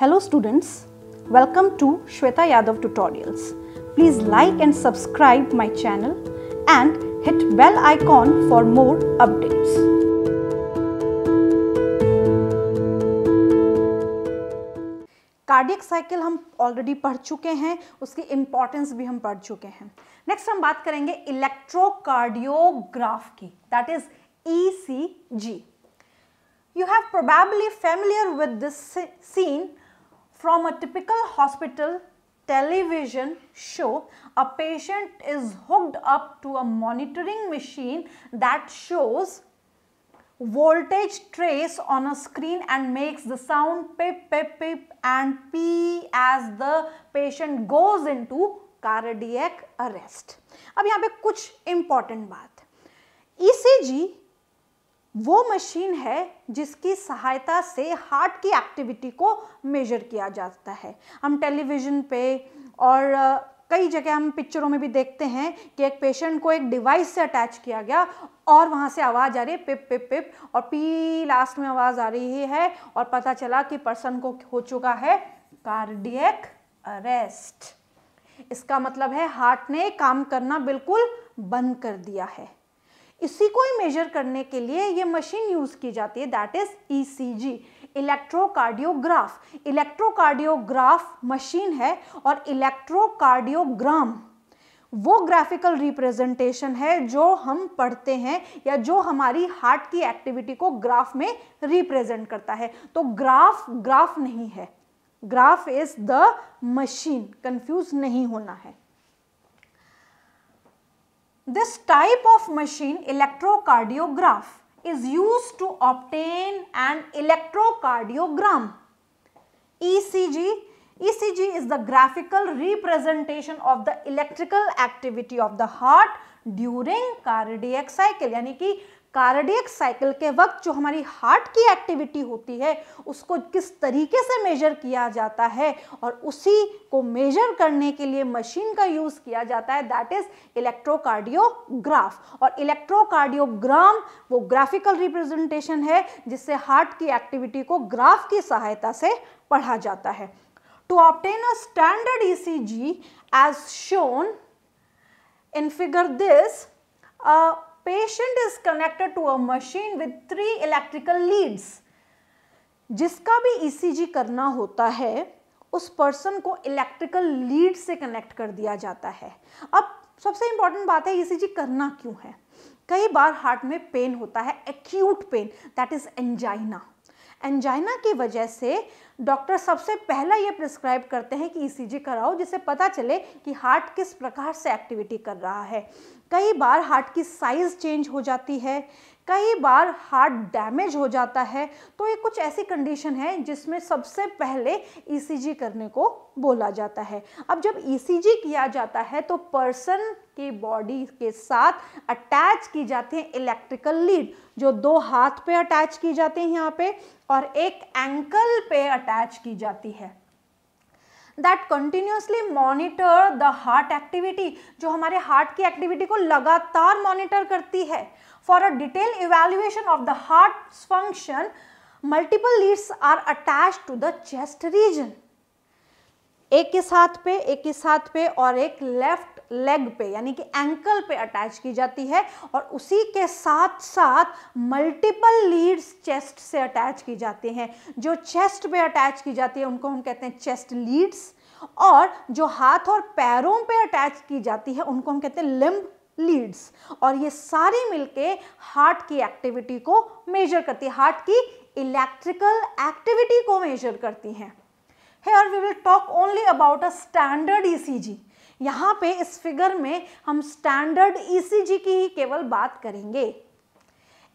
Hello students, welcome to Shweta Yadav Tutorials. Please like and subscribe my channel and hit bell icon for more updates. Cardiac cycle हम already पढ़ चुके हैं उसकी importance भी हम पढ़ चुके हैं नेक्स्ट हम बात करेंगे इलेक्ट्रोकार्डियोग्राफ की that is E C G you have probably familiar with this scene from a typical hospital television show, a patient is hooked up to a monitoring machine that shows voltage trace on a screen and makes the sound pip pip pip and pee as the patient goes into cardiac arrest. Now, here is a कुछ important बात ECG वो machine है जिसकी सहायता से heart की activity को major किया जाता है हम टेलीविज़न पे और कई जगह हम पिक्चरों में भी देखते हैं कि एक पेशेंट को एक डिवाइस से अटैच किया गया और वहाँ से आवाज़ आ रही है पिप पिप पिप और पी लास्ट में आवाज़ आ रही है और पता चला कि पर्सन को हो चुका है कार्डियक अरेस्ट इसका मतलब है हार्ट ने काम करना बिल्कुल बंद कर दिया है इसी को ही मेजर करने के लिए ये मशीन यूज़ की जाती है that is ECG electrocardiograph electrocardiograph machine है और इलेक्ट्रोकार्डियोग्राम वो ग्राफिकल रिप्रेजेंटेशन है जो हम पढ़ते हैं या जो हमारी हार्ट की एक्टिविटी को ग्राफ में रिप्रेजेंट करता है तो ग्राफ ग्राफ नहीं है graph is the machine confuse नहीं होना है This type of machine electrocardiograph is used to obtain an electrocardiogram. ECG ECG is the graphical representation of the electrical activity of the heart during cardiac cycle यानी कि cardiac cycle के वक्त जो हमारी heart की एक्टिविटी होती है उसको किस तरीके से मेजर किया जाता है और उसी को मेजर करने के लिए मशीन का यूज़ किया जाता है दैट इज़ इलेक्ट्रोकार्डियोग्राफ और इलेक्ट्रोकार्डियोग्राम वो ग्राफिकल रिप्रेजेंटेशन है जिससे हार्ट की एक्टिविटी को ग्राफ की सहायता से पढ़ा जाता है to obtain a standard E as shown In figure this, a patient is connected to a machine with three electrical leads. जिसका भी ईसीजी e करना होता है उस पर्सन को इलेक्ट्रिकल लीड से कनेक्ट कर दिया जाता है अब सबसे इंपॉर्टेंट बात है ईसीजी e करना क्यों है कई बार हार्ट में पेन होता है acute pain that is angina angina की वजह से डॉक्टर सबसे पहला ये प्रिस्क्राइब करते हैं कि ईसीजी e कराओ जिससे पता चले कि हार्ट किस प्रकार से एक्टिविटी कर रहा है कई बार हार्ट की साइज़ चेंज हो जाती है कई बार हार्ट डैमेज हो जाता है तो ये कुछ ऐसी कंडीशन है जिसमें सबसे पहले ईसीजी e करने को बोला जाता है अब जब ईसीजी e किया जाता है तो पर्सन की बॉडी के साथ अटैच की जाती है इलेक्ट्रिकल लीड जो दो हाथ पे अटैच की जाती हैं यहाँ पे और एक एंकल पे अटैच की जाती है that continuously monitor the heart activity जो हमारे हार्ट की एक्टिविटी को लगातार मॉनिटर करती है for a detail evaluation of the heart function multiple leads are attach to the chest region एक के साथ पे एक के साथ पे और एक लेफ्ट लेग पे यानी कि एंकल पे अटैच की जाती है और उसी के साथ साथ मल्टीपल लीड्स चेस्ट से अटैच की जाती हैं जो चेस्ट पे अटैच की जाती है उनको हम कहते हैं चेस्ट लीड्स और जो हाथ और पैरों पे अटैच की जाती है उनको हम कहते हैं लिम्ब लीड्स और ये सारी मिलके हार्ट की एक्टिविटी को मेजर करती है हार्ट की इलेक्ट्रिकल एक्टिविटी को मेजर करती हैं here we will talk only about a standard ECG यहाँ पे इस फिगर में हम स्टैंडर्ड ईसीजी e की ही केवल बात करेंगे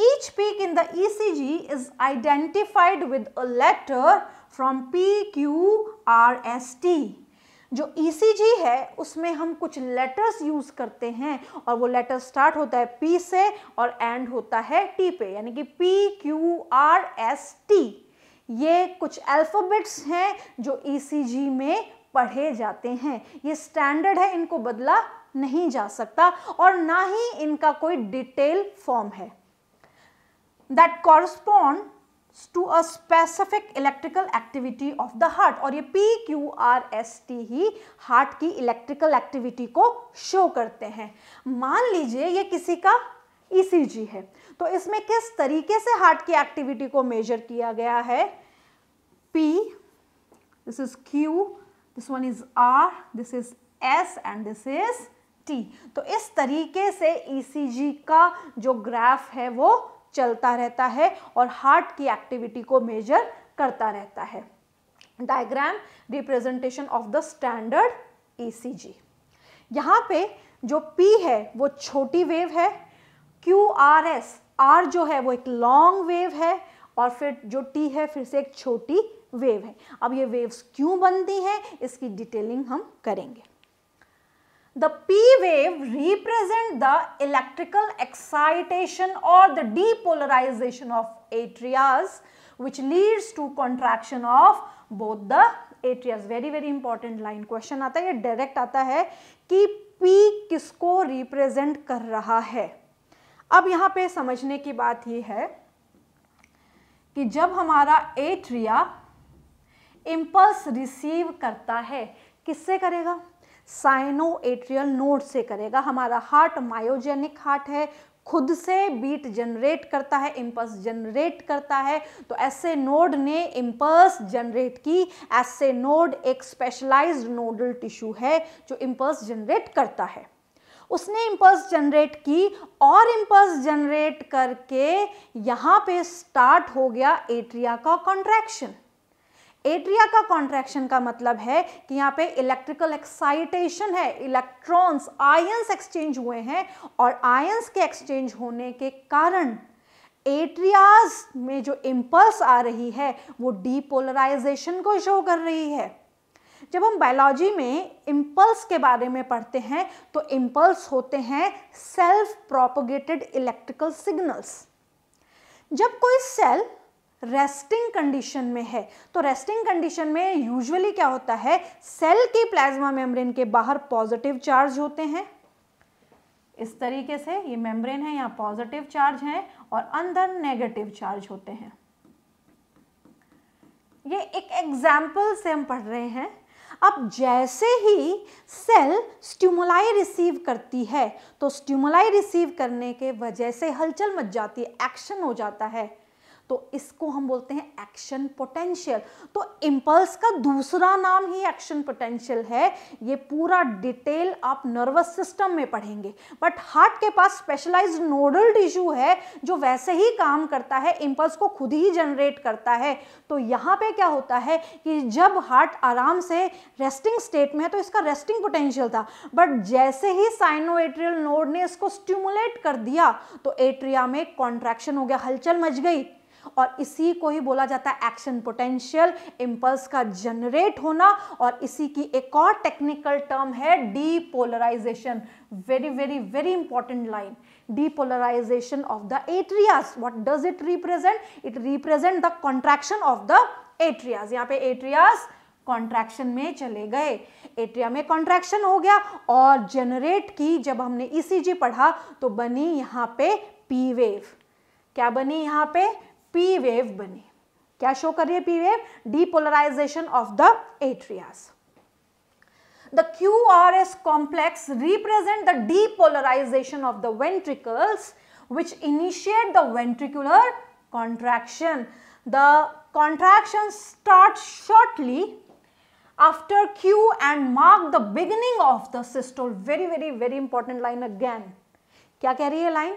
each peak in the ECG is identified with a letter from P Q R S T जो ECG है उसमें हम कुछ लेटर्स यूज़ करते हैं और वो लेटर स्टार्ट होता है P से और एंड होता है T पे यानी कि P, Q, R, S, T ये कुछ अल्फ़ाबेट्स हैं जो ECG में पढ़े जाते हैं ये स्टैंडर्ड है इनको बदला नहीं जा सकता और ना ही इनका कोई डिटेल फॉर्म है that correspond to a specific electrical activity of the heart और ये P Q R S T ही हार्ट की इलेक्ट्रिकल एक्टिविटी को शो करते हैं मान लीजिए ये किसी का ईसीजी e है तो इसमें किस तरीके से हार्ट की एक्टिविटी को मेजर किया गया है P this is Q this one is R this is S and this is T तो इस तरीके से ईसीजी e का जो ग्राफ है वो चलता रहता है और हार्ट की एक्टिविटी को मेजर करता रहता है diagram representation of the standard ECG यहाँ पे जो P है वो छोटी वेव है क्यू आर एस आर जो है वो एक लॉन्ग वेव है और फिर जो T है फिर से एक छोटी वेव है अब ये वेव्स क्यों बनती हैं इसकी डिटेलिंग हम करेंगे the P wave represent the electrical excitation और the depolarization of atrias which leads to contraction of both the atrias very very important line question आता है डायरेक्ट आता है कि पी किसको रिप्रेजेंट कर रहा है अब यहां पे समझने की बात यह है कि जब हमारा एट्रिया इम्पल्स रिसीव करता है किससे करेगा साइनो एट्रियल नोड से करेगा हमारा हार्ट मायोजेनिक हार्ट है खुद से बीट जनरेट करता है इम्पल्स जनरेट करता है तो ऐसे नोड ने इम्पल्स जनरेट की ऐसे नोड एक स्पेशलाइज्ड नोडल टिश्यू है जो इम्पल्स जनरेट करता है उसने इम्पल्स जनरेट की और इम्पल्स जनरेट करके यहाँ पे स्टार्ट हो गया एट्रिया का कॉन्ट्रैक्शन एट्रिया का कॉन्ट्रैक्शन का मतलब है कि यहाँ पे इलेक्ट्रिकल एक्साइटेशन है इलेक्ट्रॉन्स आयंस एक्सचेंज हुए हैं और आयंस के एक्सचेंज होने के कारण एट्रियाज में जो इम्पल्स आ रही है वो डीपोलराइजेशन को शो कर रही है जब हम बायोलॉजी में इम्पल्स के बारे में पढ़ते हैं तो इम्पल्स होते हैं सेल्फ प्रोपोगेटेड इलेक्ट्रिकल सिग्नल्स जब कोई सेल रेस्टिंग कंडीशन में है तो रेस्टिंग कंडीशन में यूजुअली क्या होता है सेल की प्लाज्मा मेम्ब्रेन के बाहर पॉजिटिव चार्ज होते हैं इस तरीके से ये मेम्ब्रेन है यहां पॉजिटिव चार्ज है और अंदर नेगेटिव चार्ज होते हैं ये एक एग्जाम्पल से हम पढ़ रहे हैं अब जैसे ही सेल स्ट्यूमलाई रिसीव करती है तो स्ट्यूमलाई रिसीव करने के वजह से हलचल मच जाती है एक्शन हो जाता है तो इसको हम बोलते हैं एक्शन पोटेंशियल तो इम्पल्स का दूसरा नाम ही एक्शन पोटेंशियल है ये पूरा डिटेल आप नर्वस सिस्टम में पढ़ेंगे बट हार्ट के पास स्पेशलाइज नोडल टिश्यू है जो वैसे ही काम करता है इम्पल्स को खुद ही जनरेट करता है तो यहाँ पे क्या होता है कि जब हार्ट आराम से रेस्टिंग स्टेट में है तो इसका रेस्टिंग पोटेंशियल था बट जैसे ही साइनोएट्रियल नोड ने इसको स्टिमुलेट कर दिया तो एट्रिया में कॉन्ट्रैक्शन हो गया हलचल मच गई और इसी को ही बोला जाता है एक्शन पोटेंशियल इम्पल्स का जनरेट होना और इसी की एक और टेक्निकल टर्म है depolarization very very very important line depolarization of the atrias what does it represent it represent the contraction of the atrias यहाँ पे atrias कॉन्ट्रैक्शन में चले गए एट्रिया में कॉन्ट्रैक्शन हो गया और जनरेट की जब हमने ईसीजी e पढ़ा तो बनी यहाँ पे पी वेव क्या बनी यहाँ पे P wave बने क्या शो कर रही है P wave depolarization of the the QRS complex represent the depolarization of the ventricles which initiate the ventricular contraction. The contraction starts shortly after Q and mark the beginning of the systole. Very, very, very important line again. क्या कह रही है line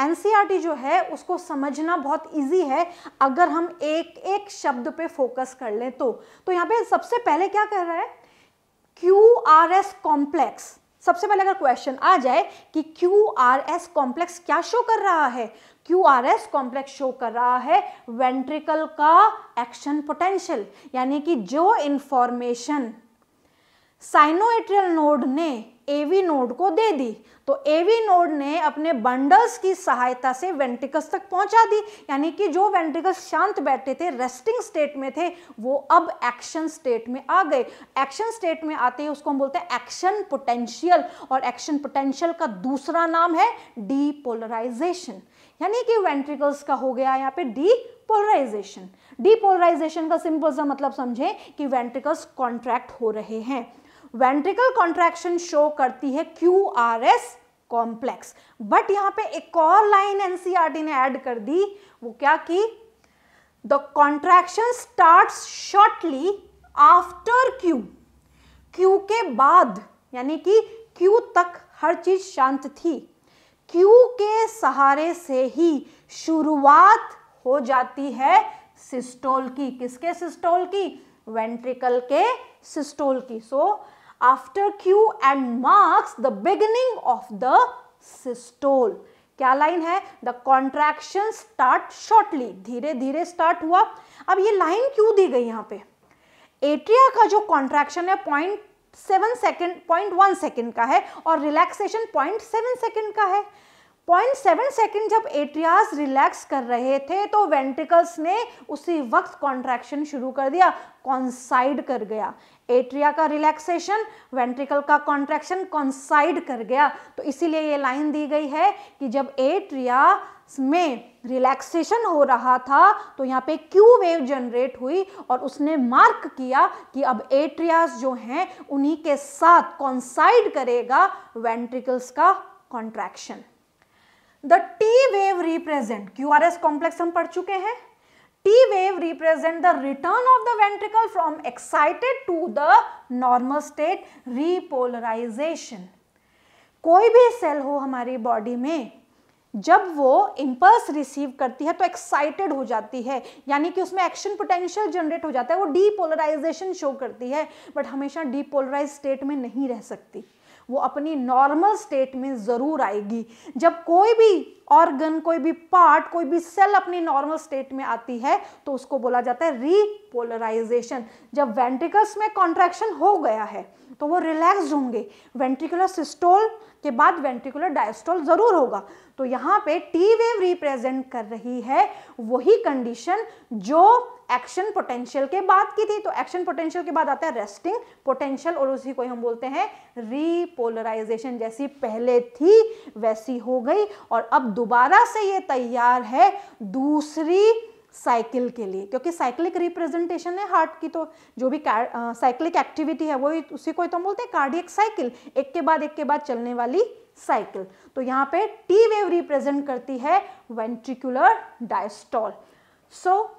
N जो है उसको समझना बहुत easy है अगर हम एक एक शब्द पे फोकस कर लें तो तो यहाँ पे सबसे पहले क्या कर रहा है क्यू आर एस कॉम्प्लेक्स सबसे पहले अगर क्वेश्चन आ जाए कि क्यू आर एस कॉम्प्लेक्स क्या शो कर रहा है Q R S complex show कर रहा है वेंट्रिकल का एक्शन पोटेंशियल यानी कि जो इंफॉर्मेशन साइनोएट्रियल नोड ने एवी नोड को दे दी तो एवी नोड ने अपने बंडल्स की सहायता से वेंटिकल्स तक पहुंचा दी यानी कि जो वेंटिकल्स शांत बैठे थे रेस्टिंग स्टेट में थे वो अब एक्शन स्टेट में आ गए एक्शन स्टेट में आते ही उसको हम बोलते हैं एक्शन पोटेंशियल और एक्शन पोटेंशियल का दूसरा नाम है डीपोलराइजेशन यानी कि वेंट्रिकल्स का हो गया यहाँ पे डी पोलराइजेशन डीपोलराइजेशन का सिंपल सा मतलब समझें कि वेंट्रिकल्स कॉन्ट्रैक्ट हो रहे हैं वेंट्रिकल कॉन्ट्रैक्शन शो करती है Q R S complex but यहां पे एक और लाइन एनसीईआरटी ने ऐड कर दी वो क्या की the contraction start shortly after Q Q के बाद यानी कि क्यू तक हर चीज शांत थी क्यू के सहारे से ही शुरुआत हो जाती है सिस्टोल की किसके सिस्टोल की वेंट्रिकल के सिस्टोल की so so, after Q end marks the beginning of the systole क्या लाइन है द कॉन्ट्रैक्शन स्टार्ट शॉर्टली धीरे धीरे स्टार्ट हुआ अब ये लाइन क्यों दी गई यहां पे एट्रिया का जो कॉन्ट्रैक्शन है point seven second point one second का है और रिलैक्सेशन पॉइंट सेवन सेकेंड का है पॉइंट सेवन सेकेंड जब एट्रियाज रिलैक्स कर रहे थे तो वेंट्रिकल्स ने उसी वक्त कॉन्ट्रैक्शन शुरू कर दिया कॉन्साइड कर गया एट्रिया का रिलैक्सेशन वेंट्रिकल का कॉन्ट्रैक्शन कॉन्साइड कर गया तो इसीलिए ये लाइन दी गई है कि जब एट्रिया में रिलैक्सेशन हो रहा था तो यहाँ पे क्यू वेव जनरेट हुई और उसने मार्क किया कि अब एट्रियाज जो हैं उन्हीं के साथ कॉन्साइड करेगा वेंट्रिकल्स का contraction the T wave represent Q R S complex हम पढ़ चुके हैं T wave represent the return of the ventricle from excited to the normal state repolarization कोई भी सेल हो हमारी बॉडी में जब वो इम्पल्स रिसीव करती है तो एक्साइटेड हो जाती है यानी कि उसमें एक्शन पोटेंशियल जनरेट हो जाता है वो डीपोलराइजेशन शो करती है बट हमेशा डीपोलराइज स्टेट में नहीं रह सकती वो अपनी नॉर्मल स्टेट में ज़रूर आएगी जब कोई भी ऑर्गन कोई भी पार्ट कोई भी सेल अपनी नॉर्मल स्टेट में आती है तो उसको बोला जाता है रीपोलराइजेशन जब वेंट्रिकल्स में कॉन्ट्रैक्शन हो गया है तो वो रिलैक्स होंगे वेंट्रिकुलर सिस्टोल के बाद वेंट्रिकुलर डायस्टोल ज़रूर होगा तो यहाँ पे टी वेव रिप्रेजेंट कर रही है वही कंडीशन जो एक्शन पोटेंशियल के बाद की थी तो एक्शन पोटेंशियल के बाद आता है रेस्टिंग पोटेंशियल और उसी को हम बोलते हैं रीपोलराइजेशन जैसी पहले थी वैसी हो गई और अब दोबारा से ये तैयार है दूसरी साइकिल के लिए क्योंकि साइक्लिक रिप्रेजेंटेशन है हार्ट की तो जो भी साइक्लिक एक्टिविटी है वही उसी को तो हम बोलते हैं कार्डियक साइकिल एक के बाद एक के बाद चलने वाली साइकिल तो यहाँ पे टी वेव रिप्रेजेंट करती है ventricular diastole so so,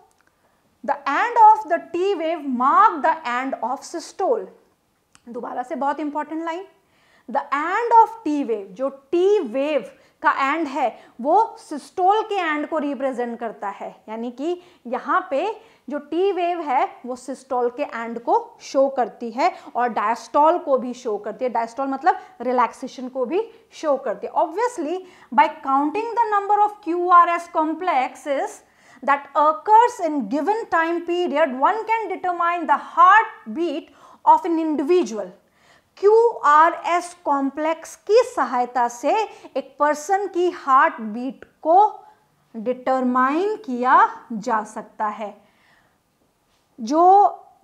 the end of the T wave mark the end of systole दोबारा से बहुत important line the end of T wave जो टी वेव का एंड है वो सिस्टोल के एंड को रिप्रेजेंट करता है यानी कि यहाँ पे जो टी वेव है वो सिस्टोल के एंड को शो करती है और डायस्टॉल को भी शो करती है डायस्टॉल मतलब रिलैक्सेशन को भी शो करती है obviously by counting the number of Q R S complexes that occurs in given time period, one can determine the heart beat of an individual. Q R S complex की सहायता से एक person की heart beat को determine किया जा सकता है जो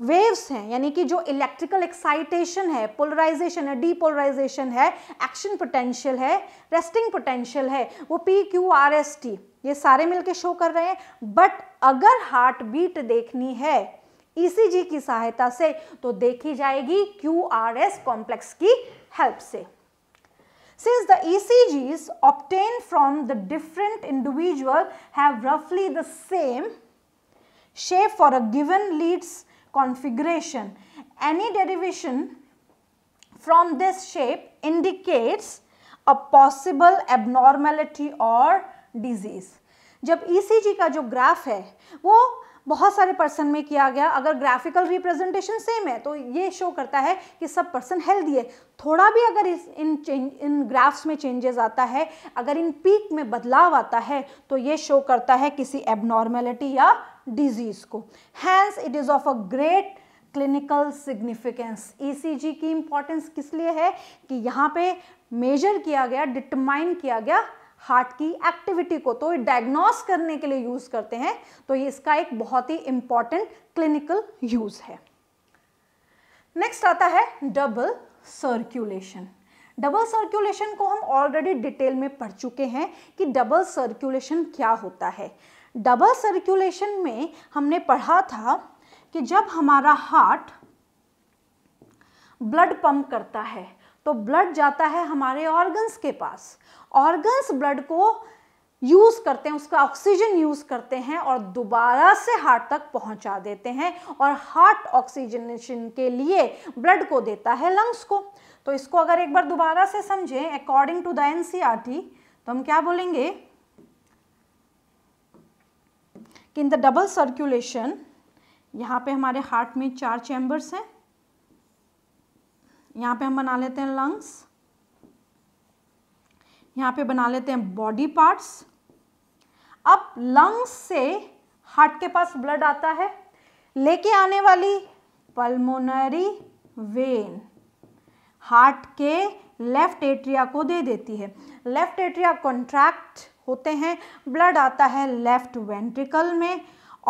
वेव्स हैं यानी कि जो इलेक्ट्रिकल एक्साइटेशन है पोलराइजेशन है डीपोलराइजेशन है एक्शन पोटेंशियल है रेस्टिंग पोटेंशियल है वो P Q R S T ये सारे मिलके शो कर रहे हैं बट अगर हार्ट बीट देखनी है ईसीजी e की सहायता से तो देखी जाएगी क्यू आर एस कॉम्प्लेक्स की हेल्प से since the ECGs obtained from the different individual have roughly the same shape for a given leads configuration. Any derivation from this shape indicates a possible abnormality or disease. जब ECG का जो graph है वो बहुत सारे person में किया गया अगर ग्राफिकल रिप्रेजेंटेशन सेम है तो ये शो करता है कि सब पर्सन हेल्दी है थोड़ा भी अगर इस इन इन ग्राफ्स में चेंजेस आता है अगर इन पीक में बदलाव आता है तो ये शो करता है किसी एबनॉर्मेलिटी या डिजीज़ को hence it is of a great clinical significance ECG की इंपॉर्टेंस किस लिए है कि यहाँ पे मेजर किया गया डिटमाइन किया गया हार्ट की एक्टिविटी को तो ये डायग्नोस करने के लिए यूज़ करते हैं तो ये इसका एक बहुत ही इंपॉर्टेंट क्लिनिकल यूज़ है नेक्स्ट आता है डबल सर्क्यूलेशन डबल सर्क्यूलेशन को हम ऑलरेडी डिटेल में पढ़ चुके हैं कि डबल सर्क्यूलेशन क्या होता है डबल सर्कुलेशन में हमने पढ़ा था कि जब हमारा हार्ट ब्लड पंप करता है तो ब्लड जाता है हमारे ऑर्गन्स के पास ऑर्गन्स ब्लड को यूज़ करते हैं उसका ऑक्सीजन यूज़ करते हैं और दोबारा से हार्ट तक पहुंचा देते हैं और हार्ट ऑक्सीजनेशन के लिए ब्लड को देता है लंग्स को तो इसको अगर एक बार दोबारा से समझें अकॉर्डिंग टू द एन तो हम क्या बोलेंगे कि इन द डबल सर्कुलेशन यहाँ पे हमारे हार्ट में चार चैम्बर्स हैं यहाँ पे हम बना लेते हैं लंग्स यहाँ पे बना लेते हैं बॉडी पार्ट्स अब लंग्स से हार्ट के पास ब्लड आता है लेके आने वाली पल्मोनरी वेन हार्ट के लेफ्ट एट्रिया को दे देती है लेफ्ट एट्रिया कॉन्ट्रैक्ट होते हैं ब्लड आता है लेफ्ट वेंट्रिकल में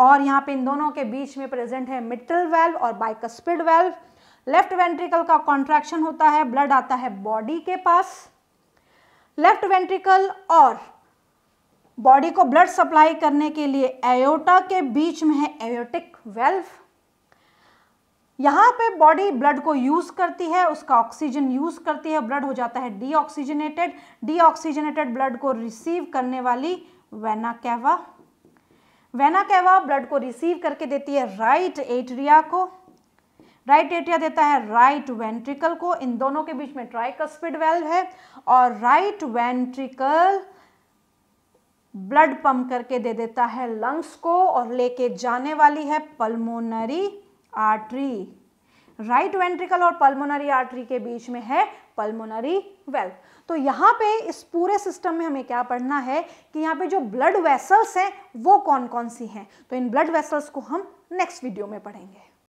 और यहाँ पे इन दोनों के बीच में प्रेजेंट है मिटल वेल्व और बाइकस्पिड वेल्व लेफ्ट वेंट्रिकल का कॉन्ट्रैक्शन होता है ब्लड आता है बॉडी के पास लेफ्ट वेंट्रिकल और बॉडी को ब्लड सप्लाई करने के लिए एयोटा के बीच में है एयोटिक वेल्व यहाँ पे बॉडी ब्लड को यूज़ करती है उसका ऑक्सीजन यूज़ करती है ब्लड हो जाता है डीऑक्सीजनेटेड डीऑक्सीजनेटेड ब्लड को रिसीव करने वाली vena cava vena cava blood को रिसीव करके देती है राइट एट्रिया को राइट एट्रिया देता है राइट वेंट्रिकल को इन दोनों के बीच में ट्राइकस्पिड वेल्व है और राइट वेंट्रिकल ब्लड पंप करके दे देता है लंग्स को और लेके जाने वाली है पल्मोनरी आर्टरी राइट वेंट्रिकल और पल्मोनरी आर्टरी के बीच में है पल्मोनरी वेल्व तो यहाँ पे इस पूरे सिस्टम में हमें क्या पढ़ना है कि यहाँ पे जो ब्लड वेसल्स हैं वो कौन कौन सी हैं तो इन ब्लड वेसल्स को हम नेक्स्ट वीडियो में पढ़ेंगे